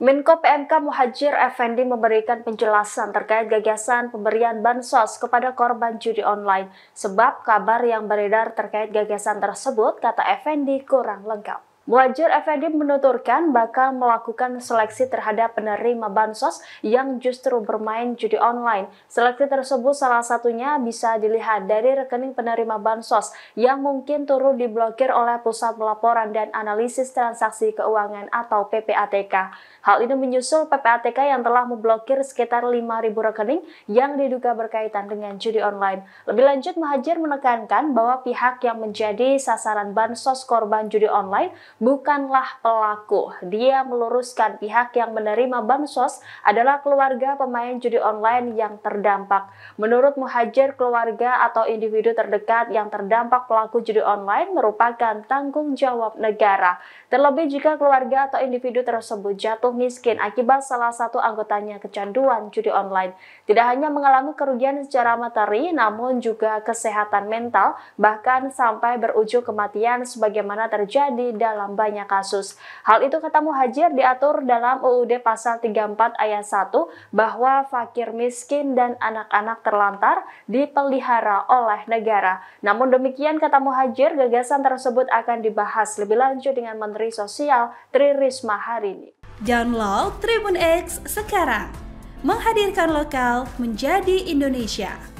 Menko PMK Muhajir Effendi memberikan penjelasan terkait gagasan pemberian bansos kepada korban judi online sebab kabar yang beredar terkait gagasan tersebut, kata Effendi, kurang lengkap. Muhajir Effendi menuturkan bakal melakukan seleksi terhadap penerima bansos yang justru bermain judi online. Seleksi tersebut salah satunya bisa dilihat dari rekening penerima bansos yang mungkin turut diblokir oleh Pusat Pelaporan dan Analisis Transaksi Keuangan atau PPATK. Hal ini menyusul PPATK yang telah memblokir sekitar 5.000 rekening yang diduga berkaitan dengan judi online. Lebih lanjut, Muhajir menekankan bahwa pihak yang menjadi sasaran bansos korban judi online bukanlah pelaku. Dia meluruskan pihak yang menerima bansos adalah keluarga pemain judi online yang terdampak. Menurut Muhajir, keluarga atau individu terdekat yang terdampak pelaku judi online merupakan tanggung jawab negara. Terlebih jika keluarga atau individu tersebut jatuh miskin akibat salah satu anggotanya kecanduan judi online. Tidak hanya mengalami kerugian secara materi, namun juga kesehatan mental, bahkan sampai berujung kematian sebagaimana terjadi dalam banyak kasus. Hal itu kata Muhajir diatur dalam UUD Pasal 34 ayat 1 bahwa fakir miskin dan anak-anak terlantar dipelihara oleh negara. Namun demikian kata Muhajir, gagasan tersebut akan dibahas lebih lanjut dengan Menteri Sosial Tri Risma hari ini. Download Tribun X sekarang. Menghadirkan lokal menjadi Indonesia.